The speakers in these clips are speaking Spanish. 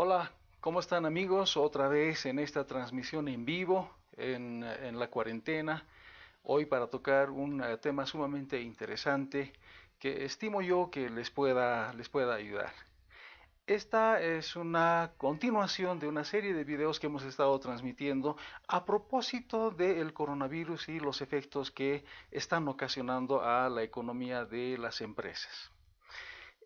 Hola, ¿cómo están amigos? Otra vez en esta transmisión en vivo, en, la cuarentena, hoy para tocar un eh, tema sumamente interesante que estimo yo que les pueda, les pueda ayudar. Esta es una continuación de una serie de videos que hemos estado transmitiendo a propósito del coronavirus y los efectos que están ocasionando a la economía de las empresas.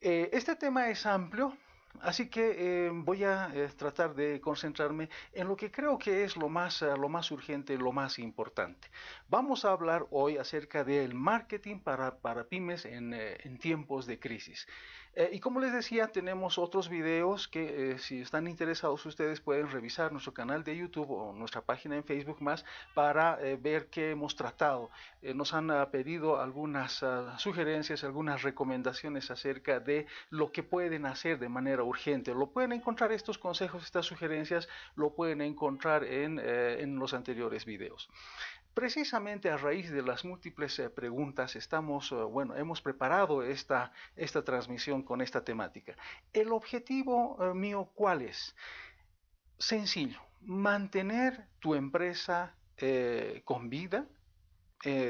Eh, este tema es amplio, Así que eh, voy a eh, tratar de concentrarme en lo que creo que es lo más, eh, lo más urgente, lo más importante. Vamos a hablar hoy acerca del marketing para, pymes en tiempos de crisis. Eh, y como les decía, tenemos otros videos que eh, si están interesados ustedes pueden revisar nuestro canal de YouTube o nuestra página en Facebook más para eh, ver qué hemos tratado. nos han ah, pedido algunas ah, sugerencias, algunas recomendaciones acerca de lo que pueden hacer de manera urgente. Lo pueden encontrar estos consejos, estas sugerencias, lo pueden encontrar en, en los anteriores videos. Precisamente a raíz de las múltiples eh, preguntas estamos, eh, bueno, hemos preparado esta, esta transmisión con esta temática. ¿El objetivo eh, mío cuál es? Sencillo, mantener tu empresa con vida,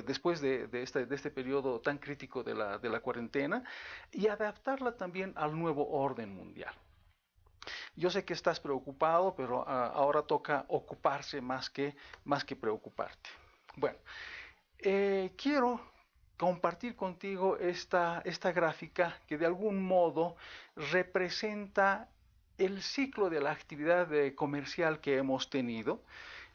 después este, de, este, periodo tan crítico de la, cuarentena y adaptarla también al nuevo orden mundial. Yo sé que estás preocupado, pero ah, ahora toca ocuparse más que, más que preocuparte. Bueno, eh, quiero compartir contigo esta, esta gráfica que de algún modo representa el ciclo de la actividad comercial que hemos tenido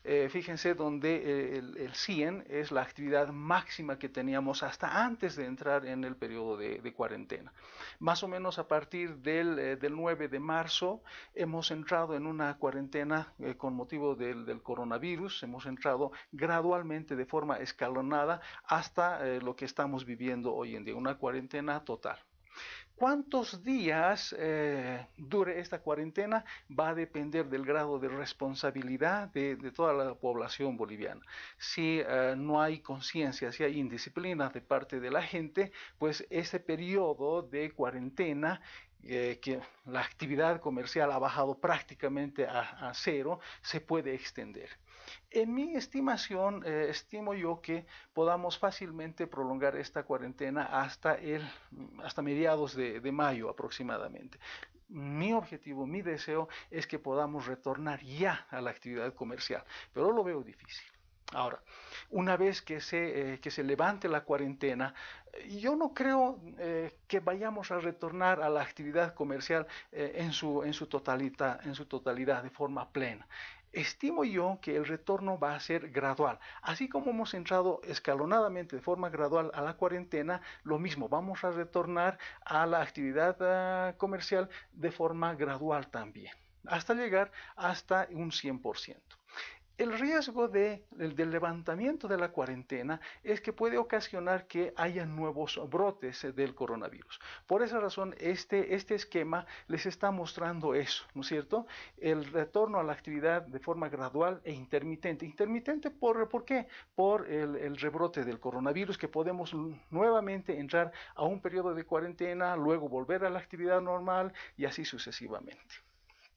eh, fíjense donde eh, el, 100 es la actividad máxima que teníamos hasta antes de entrar en el periodo de, cuarentena. Más o menos a partir del, 9 eh, de marzo hemos entrado en una cuarentena con motivo del, coronavirus, hemos entrado gradualmente de forma escalonada hasta lo que estamos viviendo hoy en día, una cuarentena total. Cuántos días eh, dure esta cuarentena va a depender del grado de responsabilidad de, toda la población boliviana. Si eh, no hay conciencia, si hay indisciplina de parte de la gente, pues ese periodo de cuarentena eh, que la actividad comercial ha bajado prácticamente a cero, se puede extender. En mi estimación, eh, estimo yo que podamos fácilmente prolongar esta cuarentena hasta, el, hasta mediados de, mayo aproximadamente. Mi objetivo, mi deseo es que podamos retornar ya a la actividad comercial, pero lo veo difícil. Ahora, una vez que se, eh, que se levante la cuarentena, yo no creo eh, que vayamos a retornar a la actividad comercial en, su, en su totalidad, de forma plena. Estimo yo que el retorno va a ser gradual. Así como hemos entrado escalonadamente de forma gradual a la cuarentena, lo mismo, vamos a retornar a la actividad ah, comercial de forma gradual también, hasta llegar hasta un 100%. El riesgo del levantamiento de la cuarentena es que puede ocasionar que haya nuevos brotes del coronavirus. Por esa razón, este, este, esquema les está mostrando eso, ¿no es cierto? El retorno a la actividad de forma gradual e intermitente. Intermitente, ¿por, qué? Por el, el rebrote del coronavirus, que podemos nuevamente entrar a un periodo de cuarentena, luego volver a la actividad normal y así sucesivamente.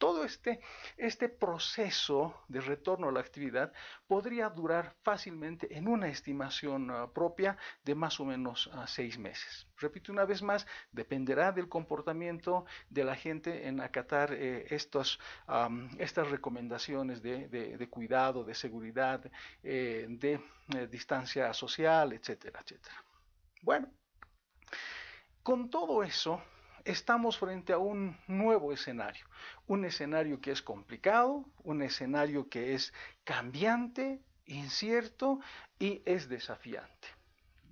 Todo este, este proceso de retorno a la actividad podría durar fácilmente en una estimación ah, propia de más o menos ah, seis meses. Repito una vez más, dependerá del comportamiento de la gente en acatar eh, estas recomendaciones de, cuidado, de seguridad, eh, de eh, distancia social, etcétera, etcétera. Bueno, con todo eso, estamos frente a un nuevo escenario, un escenario que es complicado, un escenario que es cambiante, incierto y es desafiante.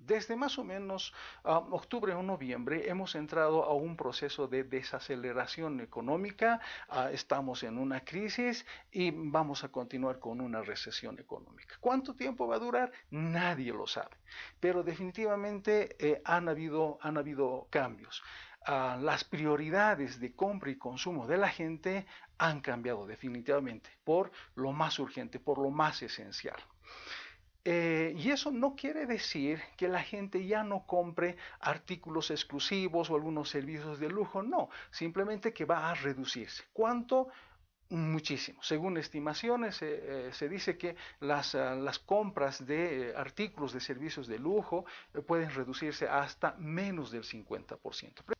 Desde más o menos ah, octubre o noviembre hemos entrado a un proceso de desaceleración económica, ah, estamos en una crisis y vamos a continuar con una recesión económica. ¿Cuánto tiempo va a durar? Nadie lo sabe, pero definitivamente eh, han, habido, han habido cambios las prioridades de compra y consumo de la gente han cambiado definitivamente por lo más urgente, por lo más esencial. Eh, y eso no quiere decir que la gente ya no compre artículos exclusivos o algunos servicios de lujo, no, simplemente que va a reducirse. ¿Cuánto? muchísimo. Según estimaciones, eh, eh, se dice que las, ah, compras de eh, artículos de servicios de lujo pueden reducirse hasta menos del 50%.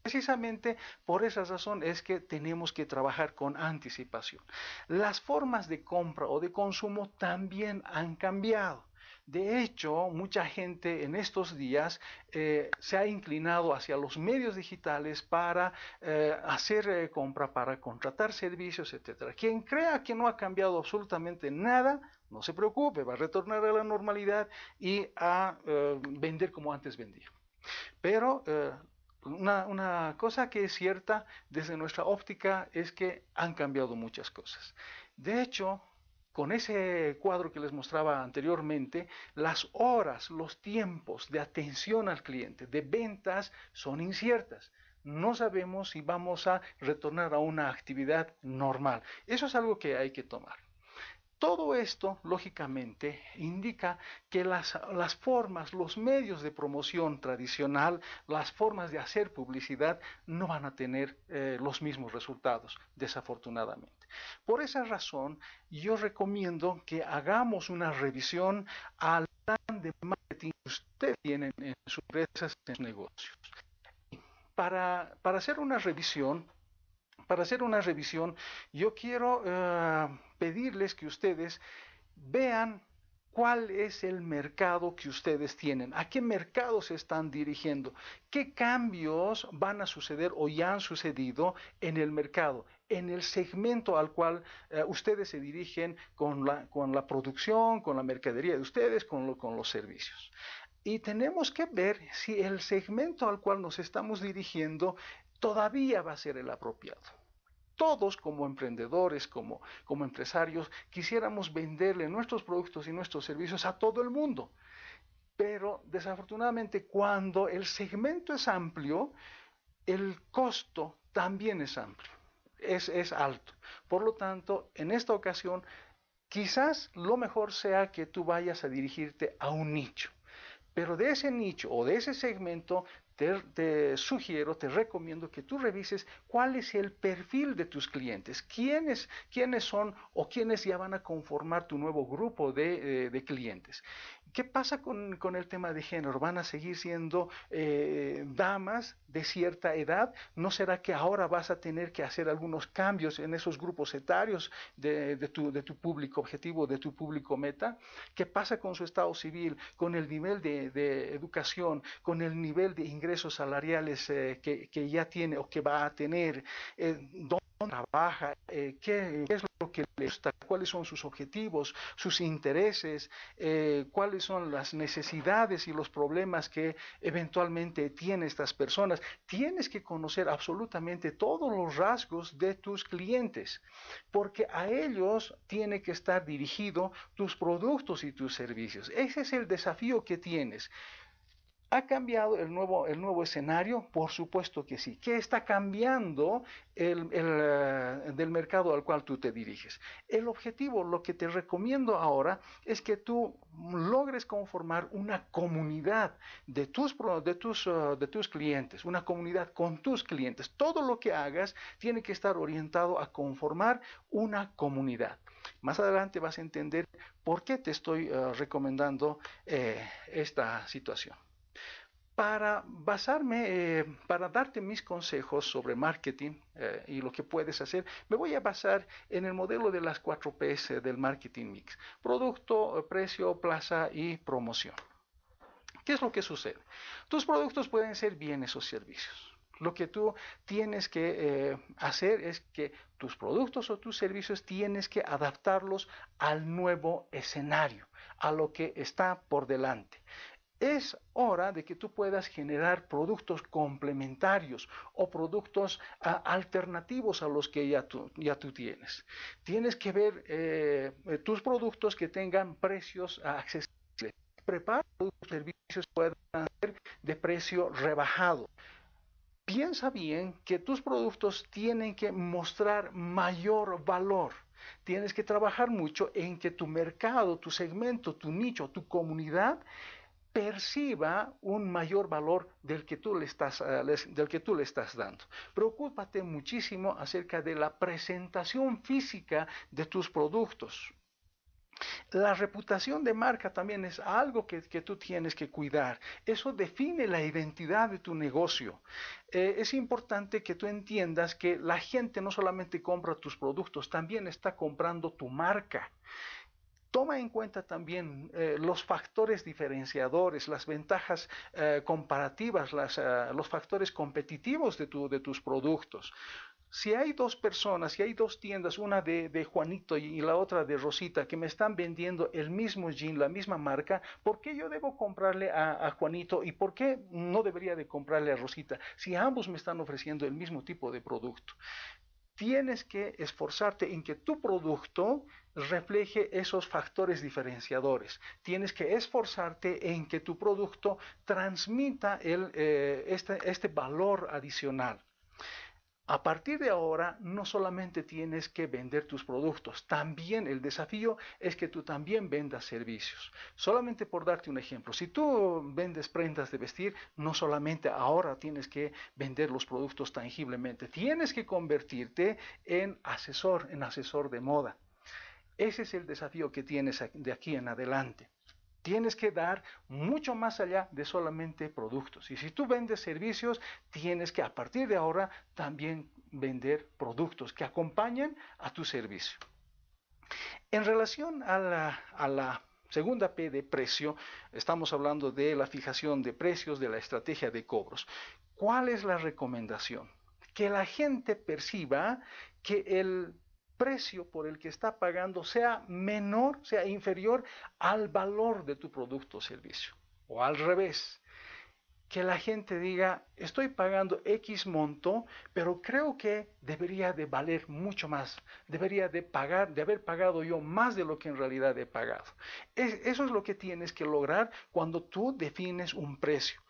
Precisamente por esa razón es que tenemos que trabajar con anticipación. Las formas de compra o de consumo también han cambiado. De hecho, mucha gente en estos días eh, se ha inclinado hacia los medios digitales para eh, hacer eh, compra, para contratar servicios, etc. Quien crea que no ha cambiado absolutamente nada, no se preocupe, va a retornar a la normalidad y a vender como antes vendía. Pero una, una, cosa que es cierta desde nuestra óptica es que han cambiado muchas cosas. De hecho, con ese cuadro que les mostraba anteriormente, las horas, los tiempos de atención al cliente, de ventas, son inciertas. No sabemos si vamos a retornar a una actividad normal. Eso es algo que hay que tomar. Todo esto, lógicamente, indica que las, formas, los medios de promoción tradicional, las formas de hacer publicidad, no van a tener eh, los mismos resultados, desafortunadamente. Por esa razón, yo recomiendo que hagamos una revisión al plan de marketing que ustedes tienen en sus empresas, en sus negocios. Para, para hacer una revisión, para hacer una revisión, yo quiero eh, pedirles que ustedes vean ¿Cuál es el mercado que ustedes tienen? ¿A qué mercado se están dirigiendo? ¿Qué cambios van a suceder o ya han sucedido en el mercado, en el segmento al cual eh, ustedes se dirigen con la, producción, con la mercadería de ustedes, con los servicios? Y tenemos que ver si el segmento al cual nos estamos dirigiendo todavía va a ser el apropiado todos como emprendedores, como, como empresarios, quisiéramos venderle nuestros productos y nuestros servicios a todo el mundo. Pero desafortunadamente cuando el segmento es amplio, el costo también es amplio, es, es alto. Por lo tanto, en esta ocasión, quizás lo mejor sea que tú vayas a dirigirte a un nicho. Pero de ese nicho o de ese segmento te, sugiero, te recomiendo que tú revises cuál es el perfil de tus clientes, quiénes, quiénes son o quiénes ya van a conformar tu nuevo grupo de eh, clientes. ¿Qué pasa con, con, el tema de género? ¿Van a seguir siendo eh, damas de cierta edad? ¿No será que ahora vas a tener que hacer algunos cambios en esos grupos etarios de, tu, público objetivo, de tu público meta? ¿Qué pasa con su estado civil, con el nivel de, educación, con el nivel de ingresos salariales eh, que, ya tiene o que va a tener? Eh, ¿Dónde trabaja? ¿qué, es lo que cuáles son sus objetivos, sus intereses, eh, cuáles son las necesidades y los problemas que eventualmente tienen estas personas. Tienes que conocer absolutamente todos los rasgos de tus clientes, porque a ellos tiene que estar dirigido tus productos y tus servicios. Ese es el desafío que tienes. ¿Ha cambiado el nuevo, escenario? Por supuesto que sí. ¿Qué está cambiando el, eh, del mercado al cual tú te diriges? El objetivo, lo que te recomiendo ahora es que tú logres conformar una comunidad eh, de tus, clientes, una comunidad con tus clientes. Todo lo que hagas tiene que estar orientado a conformar una comunidad. Más adelante vas a entender por qué te estoy eh, recomendando esta situación para basarme, eh, para darte mis consejos sobre marketing eh, y lo que puedes hacer, me voy a basar en el modelo de las cuatro P's del marketing mix. Producto, precio, plaza y promoción. ¿Qué es lo que sucede? Tus productos pueden ser bienes o servicios. Lo que tú tienes que eh, hacer es que tus productos o tus servicios tienes que adaptarlos al nuevo escenario, a lo que está por delante es hora de que tú puedas generar productos complementarios o productos ah, alternativos a los que ya tú, tienes. Tienes que ver eh, tus productos que tengan precios ah, accesibles. Prepara tus servicios puedan ser de precio rebajado. Piensa bien que tus productos tienen que mostrar mayor valor. Tienes que trabajar mucho en que tu mercado, tu segmento, tu nicho, tu comunidad perciba un mayor valor del que tú le estás, eh, del que tú le estás dando. Preocúpate muchísimo acerca de la presentación física de tus productos. La reputación de marca también es algo que, tú tienes que cuidar. Eso define la identidad de tu negocio. Eh, es importante que tú entiendas que la gente no solamente compra tus productos, también está comprando tu marca. Toma en cuenta también eh, los factores diferenciadores, las ventajas eh, comparativas, eh, los factores competitivos de, tus productos si hay dos personas, si hay dos tiendas, una de, Juanito y la otra de Rosita, que me están vendiendo el mismo jean, la misma marca, ¿por qué yo debo comprarle a, a, Juanito y por qué no debería de comprarle a Rosita si ambos me están ofreciendo el mismo tipo de producto? tienes que esforzarte en que tu producto refleje esos factores diferenciadores. Tienes que esforzarte en que tu producto transmita eh, este, este valor adicional. A partir de ahora no solamente tienes que vender tus productos, también el desafío es que tú también vendas servicios. Solamente por darte un ejemplo, si tú vendes prendas de vestir, no solamente ahora tienes que vender los productos tangiblemente, tienes que convertirte en asesor, en asesor de moda. Ese es el desafío que tienes de aquí en adelante. Tienes que dar mucho más allá de solamente productos. Y si tú vendes servicios, tienes que a partir de ahora también vender productos que acompañen a tu servicio. En relación a la, Segunda P de precio, estamos hablando de la fijación de precios, de la estrategia de cobros. ¿Cuál es la recomendación? Que la gente perciba que el precio por el que está pagando sea menor, sea inferior al valor de tu producto o servicio. O al revés, que la gente diga, estoy pagando X monto, pero creo que debería de valer mucho más, debería de pagar, de haber pagado yo más de lo que en realidad he pagado. eso es lo que tienes que lograr cuando tú defines un precio.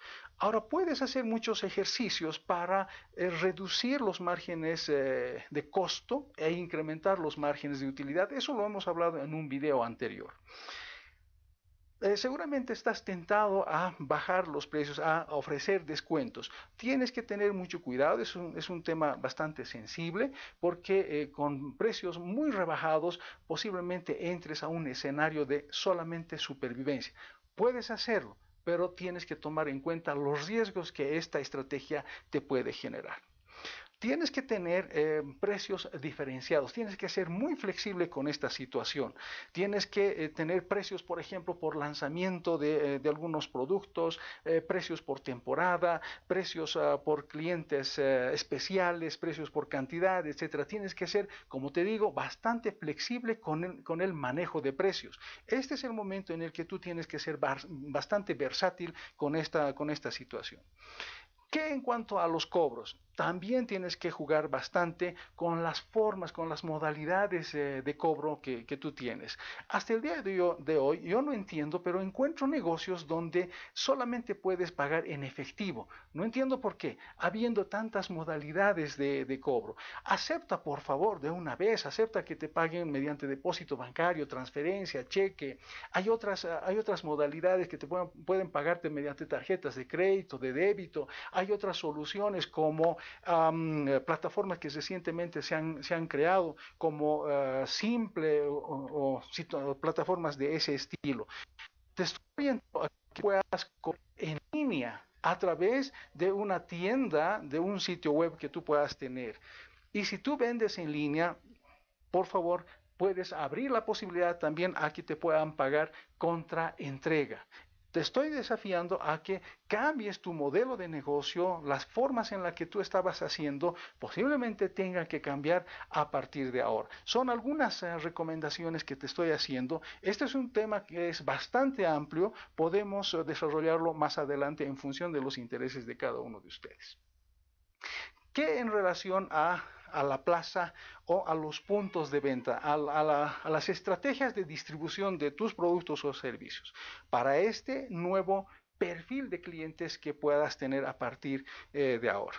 Ahora puedes hacer muchos ejercicios para eh, reducir los márgenes eh, de costo e incrementar los márgenes de utilidad. Eso lo hemos hablado en un video anterior. Eh, seguramente estás tentado a bajar los precios, a ofrecer descuentos. Tienes que tener mucho cuidado, es un, tema bastante sensible porque con precios muy rebajados posiblemente entres a un escenario de solamente supervivencia. Puedes hacerlo, pero tienes que tomar en cuenta los riesgos que esta estrategia te puede generar tienes que tener eh, precios diferenciados, tienes que ser muy flexible con esta situación, tienes que eh, tener precios, por ejemplo, por lanzamiento de, eh, algunos productos, precios por temporada, precios ah, por clientes especiales, precios por cantidad, etcétera. Tienes que ser, como te digo, bastante flexible con el, con el manejo de precios. Este es el momento en el que tú tienes que ser bastante versátil con esta, con esta situación. ¿Qué en cuanto a los cobros? también tienes que jugar bastante con las formas, con las modalidades eh, de cobro que, tú tienes. Hasta el día de hoy, yo no entiendo, pero encuentro negocios donde solamente puedes pagar en efectivo. No entiendo por qué, habiendo tantas modalidades de, cobro. Acepta, por favor, de una vez, acepta que te paguen mediante depósito bancario, transferencia, cheque. Hay otras, hay otras modalidades que te pueden pagarte mediante tarjetas de crédito, de débito. Hay otras soluciones como eh, plataformas que recientemente se han, creado como eh, simple o, plataformas de ese estilo. Te estoy viendo que puedas en línea a través de una tienda, de un sitio web que tú puedas tener. Y si tú vendes en línea, por favor, puedes abrir la posibilidad también a que te puedan pagar contra entrega. Te estoy desafiando a que cambies tu modelo de negocio, las formas en las que tú estabas haciendo, posiblemente tengan que cambiar a partir de ahora. Son algunas eh, recomendaciones que te estoy haciendo. Este es un tema que es bastante amplio, podemos eh, desarrollarlo más adelante en función de los intereses de cada uno de ustedes. ¿Qué en relación a a la plaza o a los puntos de venta, a, las estrategias de distribución de tus productos o servicios. Para este nuevo perfil de clientes que puedas tener a partir eh, de ahora.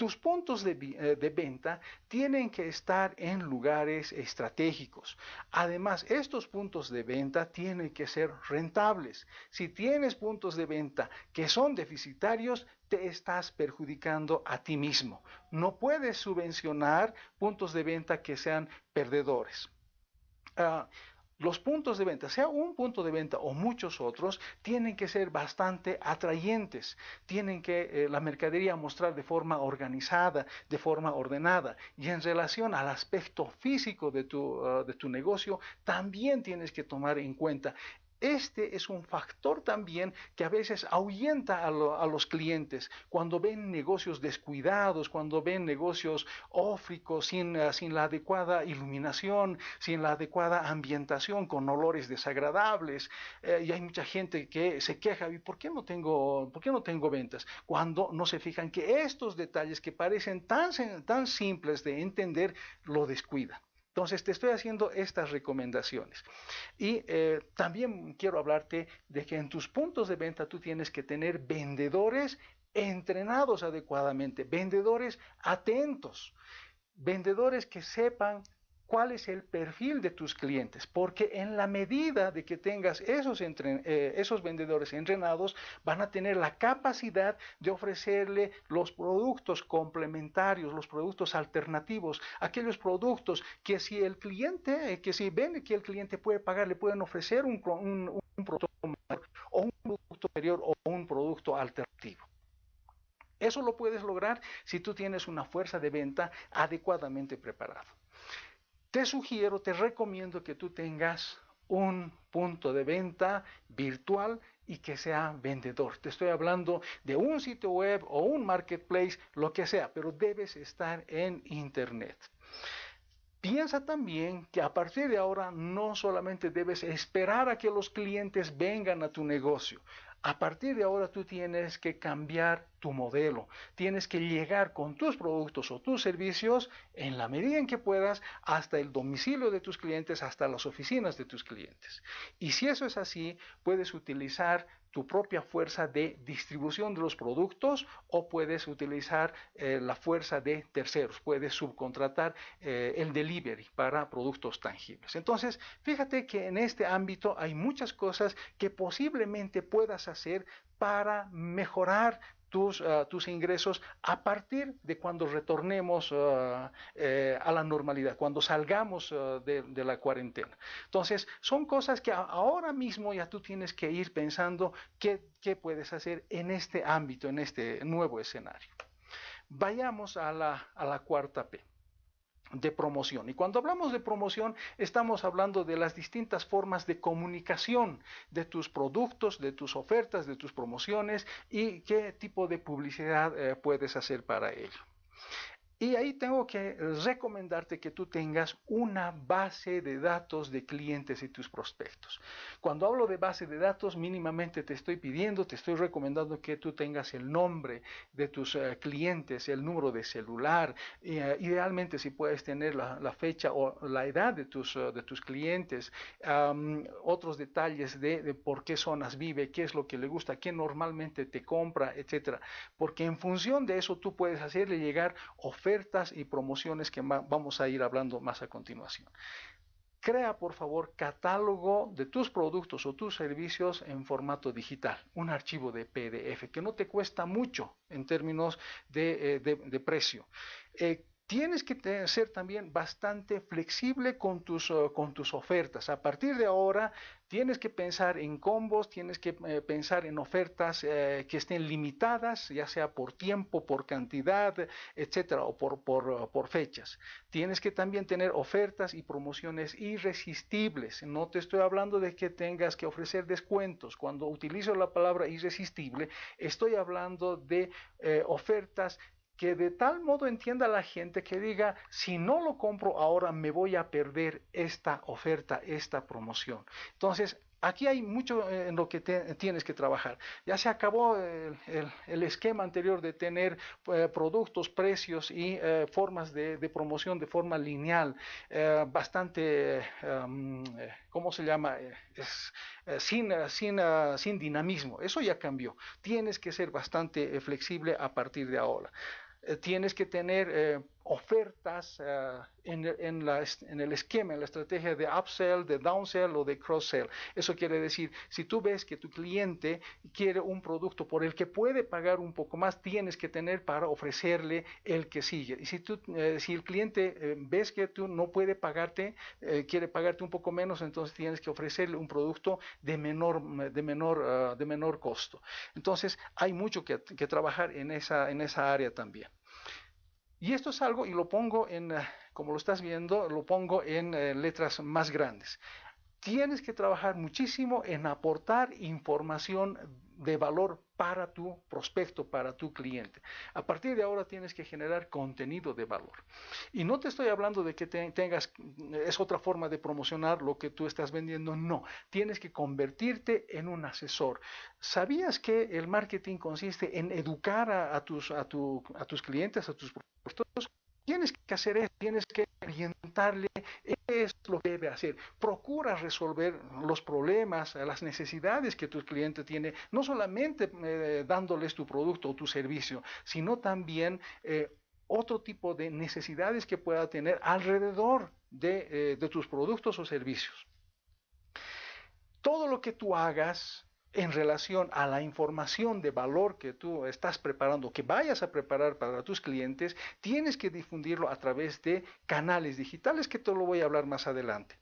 Tus puntos eh, de, venta tienen que estar en lugares estratégicos. Además, estos puntos de venta tienen que ser rentables. Si tienes puntos de venta que son deficitarios, te estás perjudicando a ti mismo. No puedes subvencionar puntos de venta que sean perdedores. Ah, los puntos de venta, sea un punto de venta o muchos otros, tienen que ser bastante atrayentes, tienen que eh, la mercadería mostrar de forma organizada, de forma ordenada. Y en relación al aspecto físico de tu, ah, de tu negocio, también tienes que tomar en cuenta este es un factor también que a veces ahuyenta a, los clientes cuando ven negocios descuidados, cuando ven negocios ófricos, sin, eh, la adecuada iluminación, sin la adecuada ambientación, con olores desagradables. Eh, y hay mucha gente que se queja, ¿y por qué, no tengo, ventas? Cuando no se fijan que estos detalles que parecen tan, tan simples de entender, lo descuidan. Entonces te estoy haciendo estas recomendaciones. Y eh, también quiero hablarte de que en tus puntos de venta tú tienes que tener vendedores entrenados adecuadamente, vendedores atentos, vendedores que sepan cuál es el perfil de tus clientes, porque en la medida de que tengas eh, esos, vendedores entrenados, van a tener la capacidad de ofrecerle los productos complementarios, los productos alternativos, aquellos productos que si el cliente, eh, que si ven que el cliente puede pagar, le pueden ofrecer un, producto o un producto superior o un producto alternativo. Eso lo puedes lograr si tú tienes una fuerza de venta adecuadamente preparada te sugiero, te recomiendo que tú tengas un punto de venta virtual y que sea vendedor. Te estoy hablando de un sitio web o un marketplace, lo que sea, pero debes estar en internet. Piensa también que a partir de ahora no solamente debes esperar a que los clientes vengan a tu negocio. A partir de ahora tú tienes que cambiar tu modelo, tienes que llegar con tus productos o tus servicios en la medida en que puedas hasta el domicilio de tus clientes, hasta las oficinas de tus clientes. Y si eso es así, puedes utilizar tu propia fuerza de distribución de los productos o puedes utilizar eh, la fuerza de terceros, puedes subcontratar eh, el delivery para productos tangibles. Entonces, fíjate que en este ámbito hay muchas cosas que posiblemente puedas hacer para mejorar tus, ah, tus ingresos a partir de cuando retornemos ah, eh, a la normalidad, cuando salgamos ah, de, la cuarentena. Entonces, son cosas que ahora mismo ya tú tienes que ir pensando qué, qué puedes hacer en este ámbito, en este nuevo escenario. Vayamos a la, a la cuarta P de promoción. Y cuando hablamos de promoción, estamos hablando de las distintas formas de comunicación de tus productos, de tus ofertas, de tus promociones y qué tipo de publicidad eh, puedes hacer para ello. Y ahí tengo que recomendarte que tú tengas una base de datos de clientes y tus prospectos. Cuando hablo de base de datos, mínimamente te estoy pidiendo, te estoy recomendando que tú tengas el nombre de tus eh, clientes, el número de celular, eh, idealmente si puedes tener la, fecha o la edad de tus, eh, de tus clientes, otros detalles de, de, por qué zonas vive, qué es lo que le gusta, qué normalmente te compra, etcétera. Porque en función de eso tú puedes hacerle llegar ofertas ofertas y promociones que vamos a ir hablando más a continuación. Crea, por favor, catálogo de tus productos o tus servicios en formato digital, un archivo de PDF que no te cuesta mucho en términos de, eh, precio. Eh, tienes que ser también bastante flexible con tus, oh, con tus ofertas. A partir de ahora, tienes que pensar en combos, tienes que eh, pensar en ofertas eh, que estén limitadas, ya sea por tiempo, por cantidad, etcétera, o por, oh, por, fechas. Tienes que también tener ofertas y promociones irresistibles. No te estoy hablando de que tengas que ofrecer descuentos. Cuando utilizo la palabra irresistible, estoy hablando de eh, ofertas que de tal modo entienda la gente que diga, si no lo compro ahora me voy a perder esta oferta, esta promoción. Entonces, aquí hay mucho eh, en lo que tienes que trabajar. Ya se acabó el, esquema anterior de tener eh, productos, precios y eh, formas de, promoción de forma lineal, bastante, mm, ¿cómo se llama? Es, sin, ah, sin dinamismo. Eso ya cambió. Tienes que ser bastante flexible a partir de ahora. Eh, tienes que tener eh, ofertas eh, en, el esquema, en la estrategia de upsell, de downsell o de cross-sell. Eso quiere decir, si tú ves que tu cliente quiere un producto por el que puede pagar un poco más, tienes que tener para ofrecerle el que sigue. Y si, eh, si el cliente eh, ves que tú no puede pagarte, quiere pagarte un poco menos, entonces tienes que ofrecerle un producto de menor, de menor, de menor costo. Entonces, hay mucho que, que trabajar en esa, en esa área también. Y esto es algo, y lo pongo en, ah, como lo estás viendo, lo pongo en eh, letras más grandes tienes que trabajar muchísimo en aportar información de valor para tu prospecto, para tu cliente. A partir de ahora tienes que generar contenido de valor. Y no te estoy hablando de que tengas, es otra forma de promocionar lo que tú estás vendiendo, no. Tienes que convertirte en un asesor. ¿Sabías que el marketing consiste en educar a, tus, a, tu, a tus clientes, a tus prospectos? Tienes que hacer eso, tienes que orientarle, es lo que debe hacer. Procura resolver los problemas, las necesidades que tu cliente tiene, no solamente eh, dándoles tu producto o tu servicio, sino también eh, otro tipo de necesidades que pueda tener alrededor eh, de tus productos o servicios. Todo lo que tú hagas en relación a la información de valor que tú estás preparando, que vayas a preparar para tus clientes, tienes que difundirlo a través de canales digitales, que te lo voy a hablar más adelante.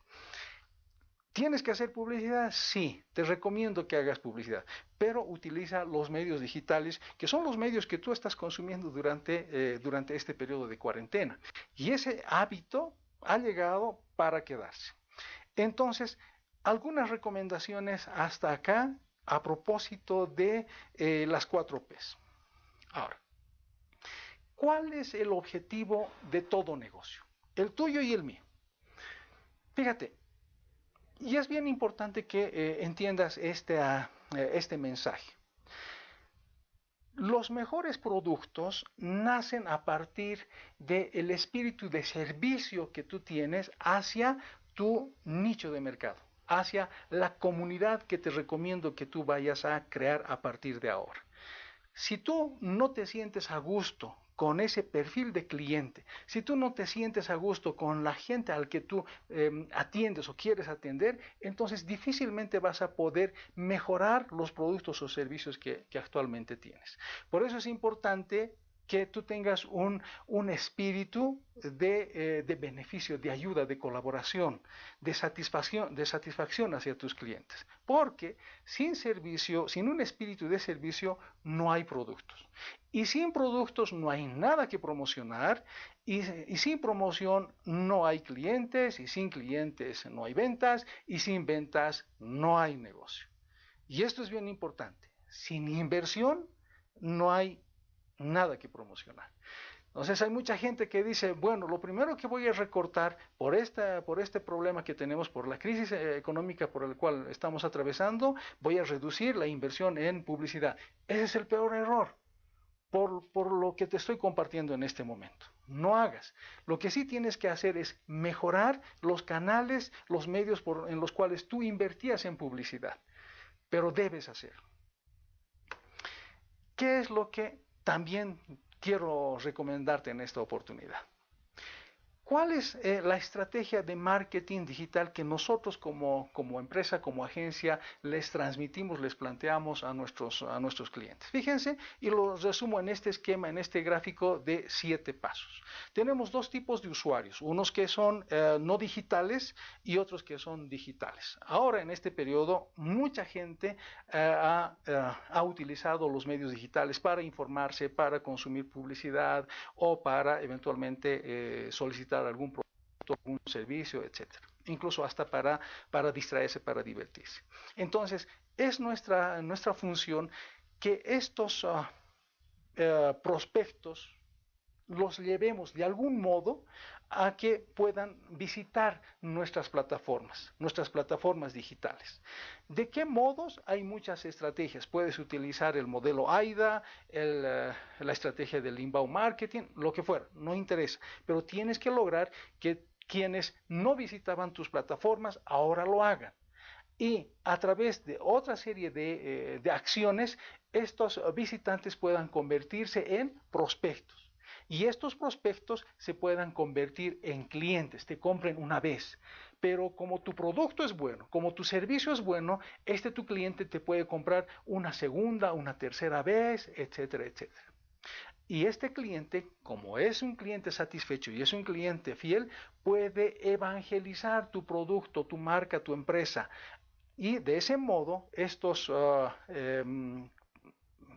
¿Tienes que hacer publicidad? Sí, te recomiendo que hagas publicidad, pero utiliza los medios digitales, que son los medios que tú estás consumiendo durante, eh, durante este periodo de cuarentena. Y ese hábito ha llegado para quedarse. Entonces, algunas recomendaciones hasta acá a propósito de eh, las cuatro P's. Ahora, ¿cuál es el objetivo de todo negocio? El tuyo y el mío. Fíjate, y es bien importante que eh, entiendas este, ah, eh, este mensaje. Los mejores productos nacen a partir del espíritu de servicio que tú tienes hacia tu nicho de mercado hacia la comunidad que te recomiendo que tú vayas a crear a partir de ahora. Si tú no te sientes a gusto con ese perfil de cliente, si tú no te sientes a gusto con la gente al que tú em, atiendes o quieres atender, entonces difícilmente vas a poder mejorar los productos o servicios que actualmente tienes. Por eso es importante que tú tengas un, espíritu eh, de, beneficio, de ayuda, de colaboración, de satisfacción, de satisfacción hacia tus clientes. Porque sin servicio, sin un espíritu de servicio, no hay productos. Y sin productos no hay nada que promocionar. Y, y sin promoción no hay clientes. Y sin clientes no hay ventas. Y sin ventas no hay negocio. Y esto es bien importante. Sin inversión no hay nada que promocionar. Entonces hay mucha gente que dice, bueno, lo primero que voy a recortar por, esta, por este problema que tenemos, por la crisis eh, económica por el cual estamos atravesando, voy a reducir la inversión en publicidad. Ese es el peor error. Por, lo que te estoy compartiendo en este momento. No hagas. Lo que sí tienes que hacer es mejorar los canales, los medios por, en los cuales tú invertías en publicidad. Pero debes hacerlo. ¿Qué es lo que también quiero recomendarte en esta oportunidad. ¿Cuál es eh, la estrategia de marketing digital que nosotros como, como, empresa, como agencia, les transmitimos, les planteamos a nuestros, a nuestros clientes? Fíjense y lo resumo en este esquema, en este gráfico de siete pasos. Tenemos dos tipos de usuarios, unos que son eh, no digitales y otros que son digitales. Ahora, en este periodo, mucha gente eh, ha utilizado los medios digitales para informarse, para consumir publicidad o para eventualmente solicitar algún producto, algún servicio, etc. Incluso hasta para, para distraerse, para divertirse. Entonces, es nuestra, nuestra función que estos ah, eh, prospectos los llevemos de algún modo a que puedan visitar nuestras plataformas, nuestras plataformas digitales. ¿De qué modos? Hay muchas estrategias. Puedes utilizar el modelo AIDA, eh, la estrategia del inbound marketing, lo que fuera, no interesa, pero tienes que lograr que quienes no visitaban tus plataformas ahora lo hagan. Y a través de otra serie de eh, acciones, estos visitantes puedan convertirse en prospectos y estos prospectos se puedan convertir en clientes, te compren una vez. Pero como tu producto es bueno, como tu servicio es bueno, este tu cliente te puede comprar una segunda, una tercera vez, etcétera, etcétera. Y este cliente, como es un cliente satisfecho y es un cliente fiel, puede evangelizar tu producto, tu marca, tu empresa. Y de ese modo, estos ah, em,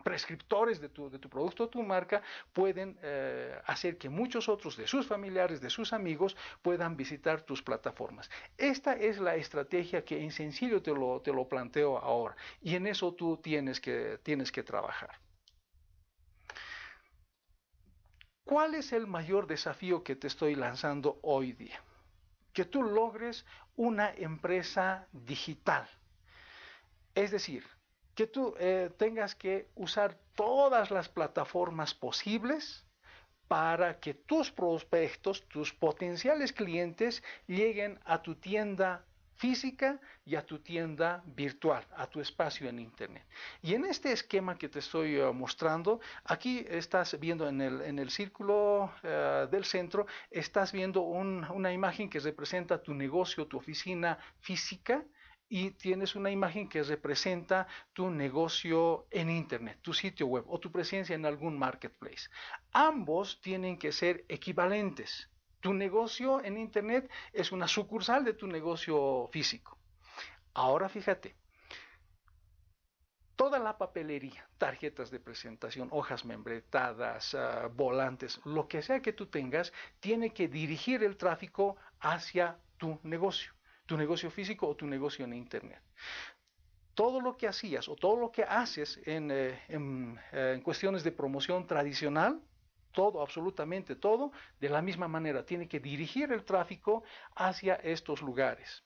prescriptores de tu, producto o tu marca pueden eh, hacer que muchos otros de sus familiares, de sus amigos, puedan visitar tus plataformas. Esta es la estrategia que en sencillo te lo, te lo planteo ahora y en eso tú tienes que, tienes que trabajar. ¿Cuál es el mayor desafío que te estoy lanzando hoy día? Que tú logres una empresa digital. Es decir, que tú eh, tengas que usar todas las plataformas posibles para que tus prospectos, tus potenciales clientes lleguen a tu tienda física y a tu tienda virtual, a tu espacio en Internet. Y en este esquema que te estoy eh, mostrando, aquí estás viendo en el, en el círculo eh, del centro, estás viendo una imagen que representa tu negocio, tu oficina física y tienes una imagen que representa tu negocio en Internet, tu sitio web o tu presencia en algún marketplace. Ambos tienen que ser equivalentes. Tu negocio en Internet es una sucursal de tu negocio físico. Ahora fíjate, toda la papelería, tarjetas de presentación, hojas membretadas, ah, volantes, lo que sea que tú tengas, tiene que dirigir el tráfico hacia tu negocio tu negocio físico o tu negocio en Internet. Todo lo que hacías o todo lo que haces en, eh, eh, en cuestiones de promoción tradicional, todo, absolutamente todo, de la misma manera, tiene que dirigir el tráfico hacia estos lugares.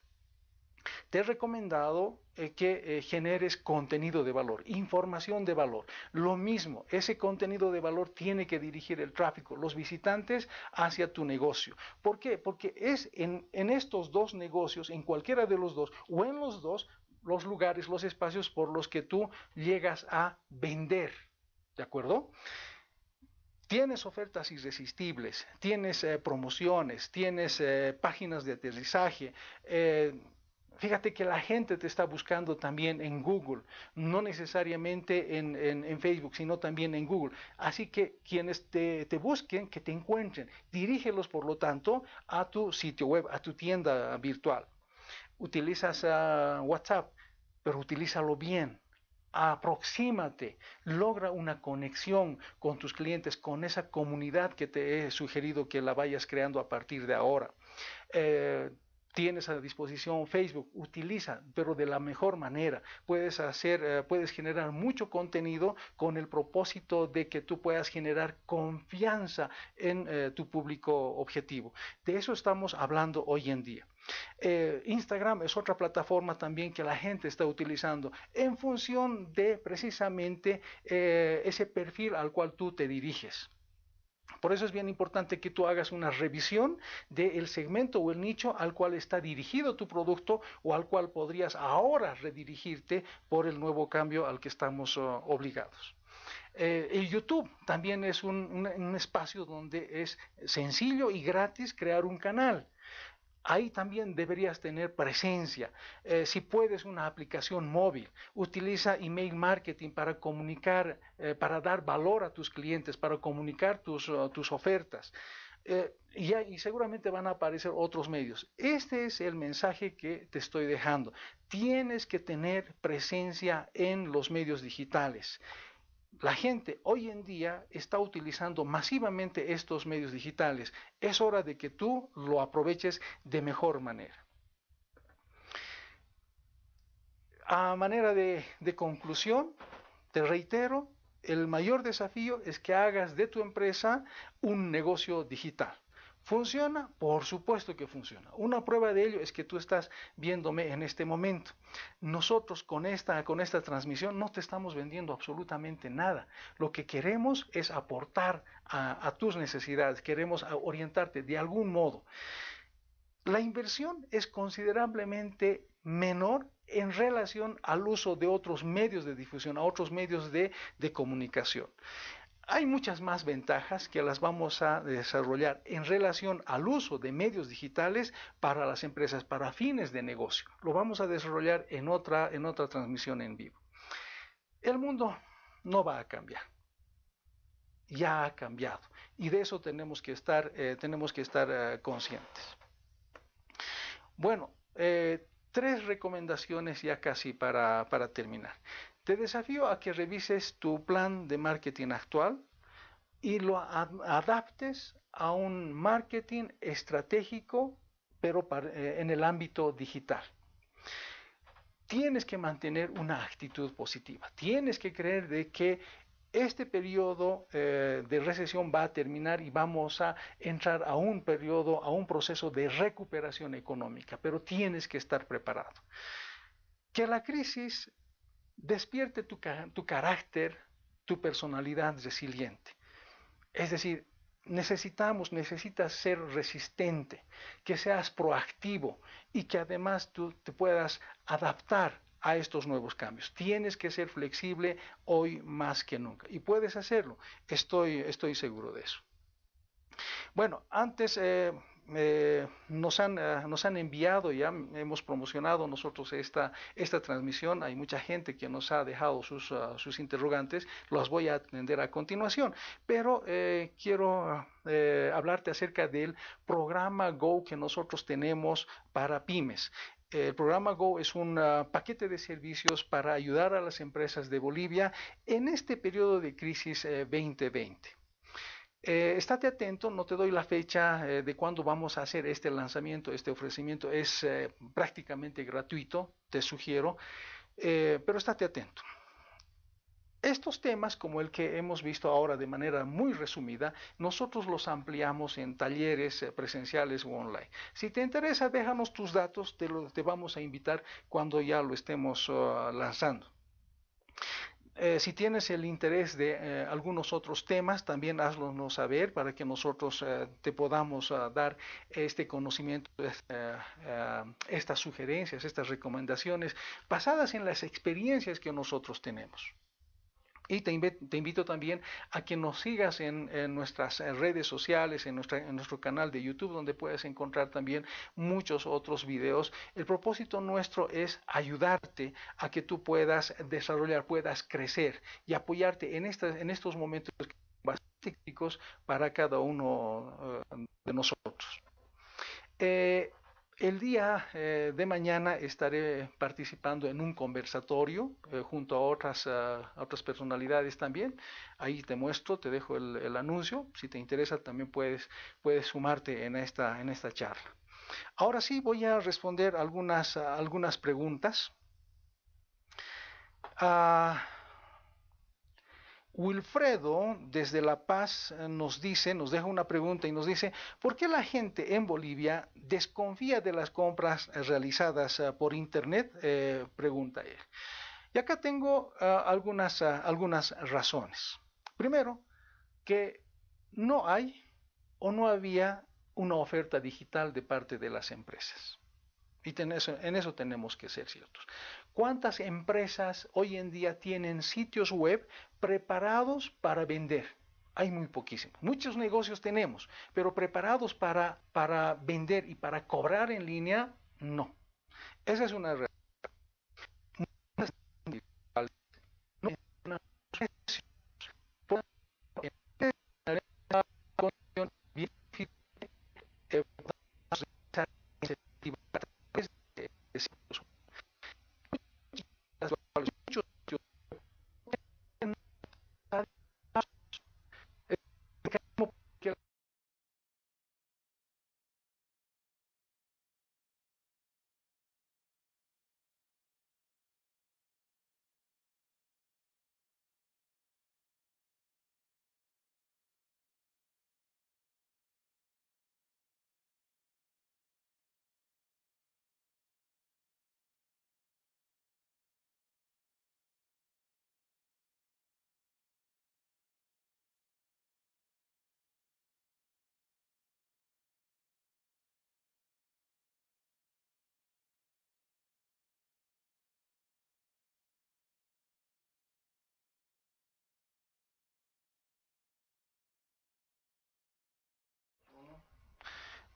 Te he recomendado eh, que eh, generes contenido de valor, información de valor. Lo mismo, ese contenido de valor tiene que dirigir el tráfico, los visitantes hacia tu negocio. ¿Por qué? Porque es en, estos dos negocios, en cualquiera de los dos o en los dos, los lugares, los espacios por los que tú llegas a vender. ¿De acuerdo? Tienes ofertas irresistibles, tienes eh, promociones, tienes páginas de aterrizaje, eh, Fíjate que la gente te está buscando también en Google, no necesariamente en, Facebook, sino también en Google. Así que quienes te, busquen, que te encuentren, dirígelos por lo tanto a tu sitio web, a tu tienda virtual. Utilizas ah, WhatsApp, pero utilízalo bien. Aproxímate, logra una conexión con tus clientes, con esa comunidad que te he sugerido que la vayas creando a partir de ahora. Eh, tienes a disposición Facebook, utiliza, pero de la mejor manera. Puedes hacer, eh, puedes generar mucho contenido con el propósito de que tú puedas generar confianza en eh, tu público objetivo. De eso estamos hablando hoy en día. Eh, Instagram es otra plataforma también que la gente está utilizando en función de precisamente ese perfil al cual tú te diriges. Por eso es bien importante que tú hagas una revisión del segmento o el nicho al cual está dirigido tu producto o al cual podrías ahora redirigirte por el nuevo cambio al que estamos oh, obligados. Eh, el YouTube también es un espacio donde es sencillo y gratis crear un canal ahí también deberías tener presencia. Eh, si puedes, una aplicación móvil. Utiliza email marketing para comunicar, eh, para dar valor a tus clientes, para comunicar tus, ofertas. Eh, y, y, seguramente van a aparecer otros medios. Este es el mensaje que te estoy dejando. Tienes que tener presencia en los medios digitales la gente hoy en día está utilizando masivamente estos medios digitales. Es hora de que tú lo aproveches de mejor manera. A manera de, conclusión, te reitero, el mayor desafío es que hagas de tu empresa un negocio digital. ¿Funciona? Por supuesto que funciona. Una prueba de ello es que tú estás viéndome en este momento. Nosotros con esta, con esta transmisión no te estamos vendiendo absolutamente nada. Lo que queremos es aportar a, tus necesidades, queremos orientarte de algún modo. La inversión es considerablemente menor en relación al uso de otros medios de difusión, a otros medios de, de comunicación. Hay muchas más ventajas que las vamos a desarrollar en relación al uso de medios digitales para las empresas, para fines de negocio. Lo vamos a desarrollar en otra, en otra transmisión en vivo. El mundo no va a cambiar. Ya ha cambiado. Y de eso tenemos que estar, eh, tenemos que estar eh, conscientes. Bueno, eh, tres recomendaciones ya casi para terminar. Te desafío a que revises tu plan de marketing actual y lo adaptes a un marketing estratégico, pero eh, en el ámbito digital. Tienes que mantener una actitud positiva. Tienes que creer de que este periodo eh, de recesión va a terminar y vamos a entrar a un periodo, a un proceso de recuperación económica, pero tienes que estar preparado. Que la crisis despierte tu, carácter, tu personalidad resiliente. Es decir, necesitamos, necesitas ser resistente, que seas proactivo y que además tú te puedas adaptar a estos nuevos cambios. Tienes que ser flexible hoy más que nunca y puedes hacerlo, estoy, estoy seguro de eso. Bueno, antes eh, Ah, nos, han, enviado, ya hemos promocionado nosotros esta, esta transmisión, hay mucha gente que nos ha dejado sus, ah, interrogantes, los voy a atender a continuación, pero eh, quiero eh, hablarte acerca del programa Go que nosotros tenemos para pymes. El programa Go es un ah, paquete de servicios para ayudar a las empresas de Bolivia en este periodo de crisis 2020. Eh, eh, estate atento, no te doy la fecha eh, de cuándo vamos a hacer este lanzamiento, este ofrecimiento. Es eh, prácticamente gratuito, te sugiero, pero estate atento. Estos temas, como el que hemos visto ahora de manera muy resumida, nosotros los ampliamos en talleres presenciales o online. Si te interesa, déjanos tus datos, te, vamos a invitar cuando ya lo estemos ah, lanzando. Eh, si tienes el interés de eh, algunos otros temas, también nos saber para que nosotros eh, te podamos ah, dar este conocimiento, estas sugerencias, estas recomendaciones basadas en las experiencias que nosotros tenemos. Y te invito, también a que nos sigas en, nuestras eh, redes sociales, en, nuestro canal de YouTube, donde puedes encontrar también muchos otros videos. El propósito nuestro es ayudarte a que tú puedas desarrollar, puedas crecer y apoyarte en, estas, en estos momentos bastante críticos para cada uno eh, de nosotros. Eh, el día eh, de mañana estaré participando en un conversatorio eh, junto a otras, ah, otras personalidades también. Ahí te muestro, te dejo el, anuncio. Si te interesa también puedes, puedes sumarte en esta, en esta charla. Ahora sí voy a responder algunas, algunas preguntas. Ah, Wilfredo desde La Paz eh, nos dice, nos deja una pregunta y nos dice, ¿por qué la gente en Bolivia desconfía de las compras eh, realizadas eh, por Internet? pregunta él. Y acá tengo algunas, algunas razones. Primero, que no hay o no había una oferta digital de parte de las empresas. Y en eso, tenemos que ser ciertos. ¿Cuántas empresas hoy en día tienen sitios web preparados para vender? Hay muy poquísimos. Muchos negocios tenemos, pero preparados para, para vender y para cobrar en línea, no. Esa es una realidad.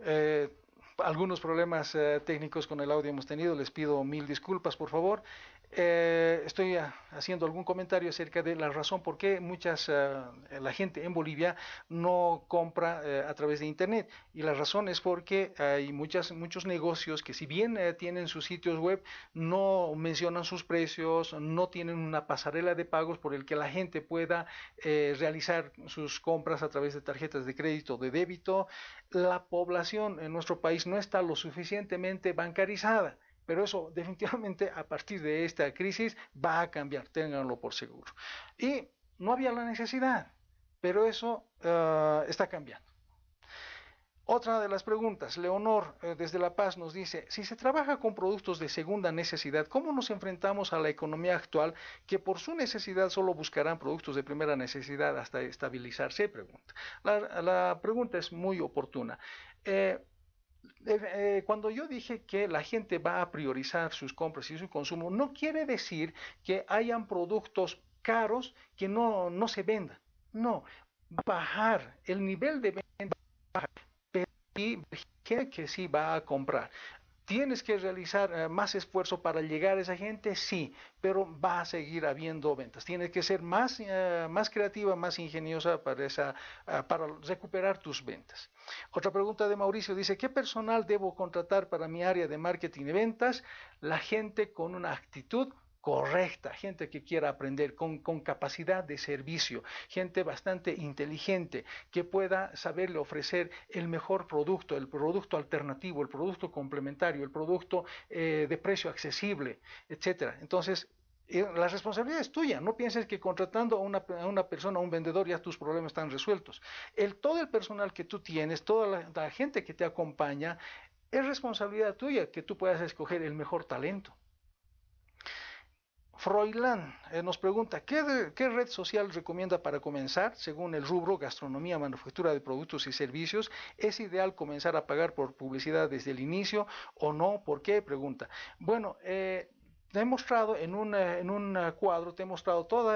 Eh, algunos problemas eh, técnicos con el audio hemos tenido, les pido mil disculpas por favor. Eh, estoy haciendo algún comentario acerca de la razón por qué muchas eh, la gente en Bolivia no compra eh, a través de internet y la razón es porque hay muchas muchos negocios que si bien eh, tienen sus sitios web no mencionan sus precios no tienen una pasarela de pagos por el que la gente pueda realizar sus compras a través de tarjetas de crédito de débito la población en nuestro país no está lo suficientemente bancarizada pero eso definitivamente a partir de esta crisis va a cambiar, ténganlo por seguro. Y no había la necesidad, pero eso ah, está cambiando. Otra de las preguntas, Leonor eh, desde La Paz nos dice, si se trabaja con productos de segunda necesidad, ¿cómo nos enfrentamos a la economía actual que por su necesidad solo buscarán productos de primera necesidad hasta estabilizarse? Pregunta. La, pregunta es muy oportuna. Eh, eh, cuando yo dije que la gente va a priorizar sus compras y su consumo, no quiere decir que hayan productos caros que no, se vendan. No, bajar el nivel de venta, pero sí, que sí va a comprar. ¿Tienes que realizar eh, más esfuerzo para llegar a esa gente? Sí, pero va a seguir habiendo ventas. Tienes que ser más, eh, más creativa, más ingeniosa para, esa, eh, para recuperar tus ventas. Otra pregunta de Mauricio dice, ¿qué personal debo contratar para mi área de marketing y ventas? La gente con una actitud correcta, gente que quiera aprender con, capacidad de servicio, gente bastante inteligente que pueda saberle ofrecer el mejor producto, el producto alternativo, el producto complementario, el producto eh, de precio accesible, etcétera. Entonces, eh, la responsabilidad es tuya. No pienses que contratando a una, persona, a un vendedor, ya tus problemas están resueltos. El, todo el personal que tú tienes, toda la gente que te acompaña, es responsabilidad tuya que tú puedas escoger el mejor talento. Freudland eh, nos pregunta, ¿qué, ¿qué, red social recomienda para comenzar? Según el rubro gastronomía, manufactura de productos y servicios, ¿es ideal comenzar a pagar por publicidad desde el inicio o no? ¿Por qué? Pregunta. Bueno, eh, te he mostrado en un, en un cuadro, te he mostrado todo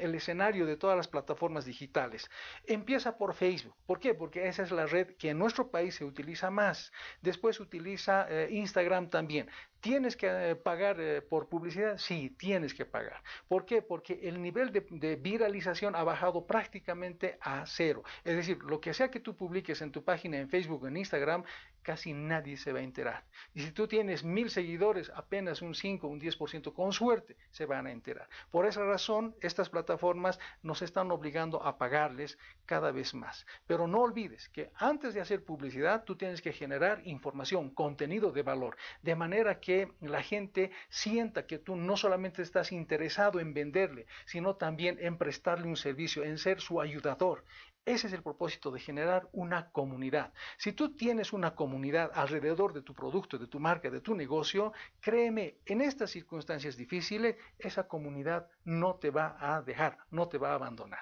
el escenario de todas las plataformas digitales. Empieza por Facebook. ¿Por qué? Porque esa es la red que en nuestro país se utiliza más. Después utiliza eh, Instagram también. ¿Tienes que eh, pagar eh, por publicidad? Sí, tienes que pagar. ¿Por qué? Porque el nivel de, viralización ha bajado prácticamente a cero. Es decir, lo que sea que tú publiques en tu página, en Facebook, en Instagram, casi nadie se va a enterar. Y si tú tienes mil seguidores, apenas un 5, un 10% con suerte se van a enterar. Por esa razón, estas plataformas nos están obligando a pagarles cada vez más. Pero no olvides que antes de hacer publicidad, tú tienes que generar información, contenido de valor, de manera que la gente sienta que tú no solamente estás interesado en venderle, sino también en prestarle un servicio, en ser su ayudador. Ese es el propósito de generar una comunidad. Si tú tienes una comunidad alrededor de tu producto, de tu marca, de tu negocio, créeme, en estas circunstancias difíciles, esa comunidad no te va a dejar, no te va a abandonar.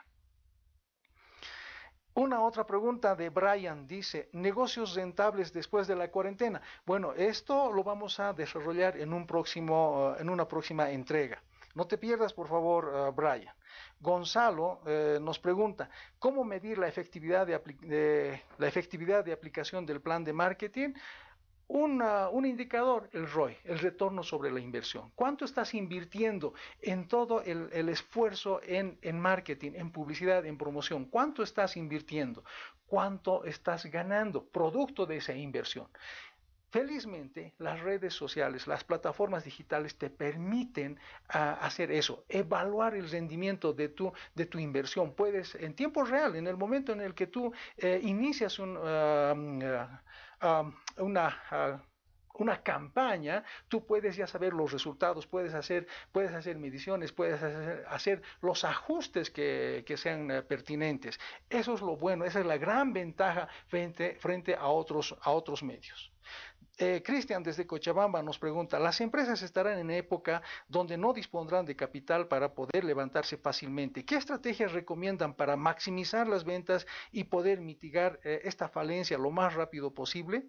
Una otra pregunta de Brian dice, negocios rentables después de la cuarentena. Bueno, esto lo vamos a desarrollar en, un próximo, eh, en una próxima entrega. No te pierdas, por favor, eh, Brian. Gonzalo eh, nos pregunta, ¿cómo medir la efectividad la efectividad de aplicación del plan de marketing? un indicador, el ROI, el retorno sobre la inversión. ¿Cuánto estás invirtiendo en todo el, esfuerzo en, marketing, en publicidad, en promoción? ¿Cuánto estás invirtiendo? ¿Cuánto estás ganando producto de esa inversión? Felizmente, las redes sociales, las plataformas digitales te permiten ah, hacer eso, evaluar el rendimiento de tu, de tu inversión. Puedes, en tiempo real, en el momento en el que tú eh, inicias un... Ah, mm, ah, um, una ah, una campaña, tú puedes ya saber los resultados, puedes hacer, puedes hacer mediciones, puedes hacer, los ajustes que, que, sean eh, pertinentes. Eso es lo bueno, esa es la gran ventaja frente, frente a, otros, a otros medios. Eh, Cristian desde Cochabamba nos pregunta, ¿las empresas estarán en época donde no dispondrán de capital para poder levantarse fácilmente? ¿Qué estrategias recomiendan para maximizar las ventas y poder mitigar eh, esta falencia lo más rápido posible?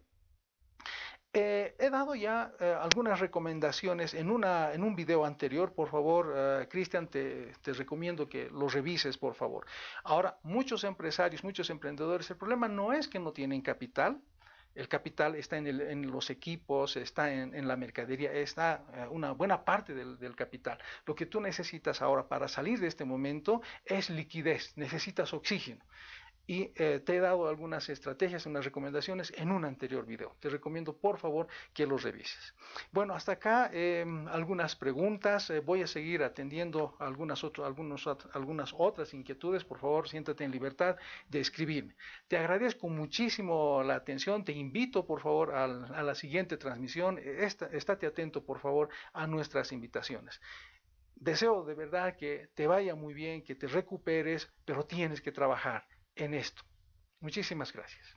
Eh, he dado ya eh, algunas recomendaciones en, una, en un video anterior, por favor, eh, Cristian, te, recomiendo que lo revises, por favor. Ahora, muchos empresarios, muchos emprendedores, el problema no es que no tienen capital, el capital está en, en los equipos, está en, la mercadería, está una buena parte del capital. Lo que tú necesitas ahora para salir de este momento es liquidez, necesitas oxígeno y eh, te he dado algunas estrategias, unas recomendaciones en un anterior video. Te recomiendo por favor que los revises. Bueno, hasta acá eh, algunas preguntas. Eh, voy a seguir atendiendo algunas, algunas otras inquietudes. Por favor, siéntate en libertad de escribirme. Te agradezco muchísimo la atención. Te invito por favor a, la siguiente transmisión. E, estate atento por favor a nuestras invitaciones deseo de verdad que te vaya muy bien, que te recuperes, pero tienes que trabajar en esto. Muchísimas gracias.